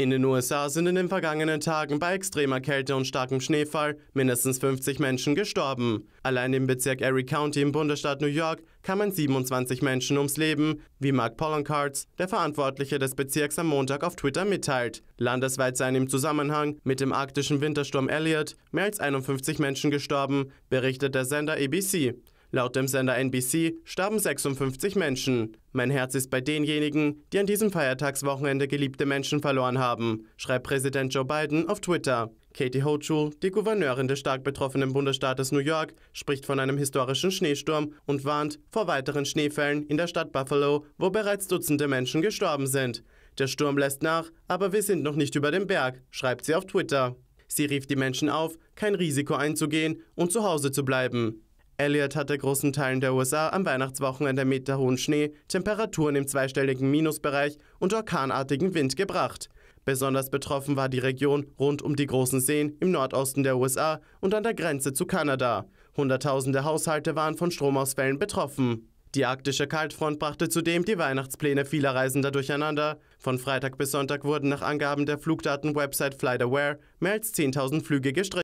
In den USA sind in den vergangenen Tagen bei extremer Kälte und starkem Schneefall mindestens 50 Menschen gestorben. Allein im Bezirk Erie County im Bundesstaat New York kamen 27 Menschen ums Leben, wie Mark Poloncards, der Verantwortliche des Bezirks, am Montag auf Twitter mitteilt. Landesweit seien im Zusammenhang mit dem arktischen Wintersturm Elliott mehr als 51 Menschen gestorben, berichtet der Sender ABC. Laut dem Sender NBC starben 56 Menschen. Mein Herz ist bei denjenigen, die an diesem Feiertagswochenende geliebte Menschen verloren haben, schreibt Präsident Joe Biden auf Twitter. Katie Hochul, die Gouverneurin des stark betroffenen Bundesstaates New York, spricht von einem historischen Schneesturm und warnt vor weiteren Schneefällen in der Stadt Buffalo, wo bereits Dutzende Menschen gestorben sind. Der Sturm lässt nach, aber wir sind noch nicht über dem Berg, schreibt sie auf Twitter. Sie rief die Menschen auf, kein Risiko einzugehen und zu Hause zu bleiben. Elliott hatte großen Teilen der USA am Weihnachtswochenende mit hohen Schnee, Temperaturen im zweistelligen Minusbereich und orkanartigen Wind gebracht. Besonders betroffen war die Region rund um die großen Seen im Nordosten der USA und an der Grenze zu Kanada. Hunderttausende Haushalte waren von Stromausfällen betroffen. Die arktische Kaltfront brachte zudem die Weihnachtspläne vieler Reisender durcheinander. Von Freitag bis Sonntag wurden nach Angaben der Flugdaten-Website FlightAware mehr als 10.000 Flüge gestrichen.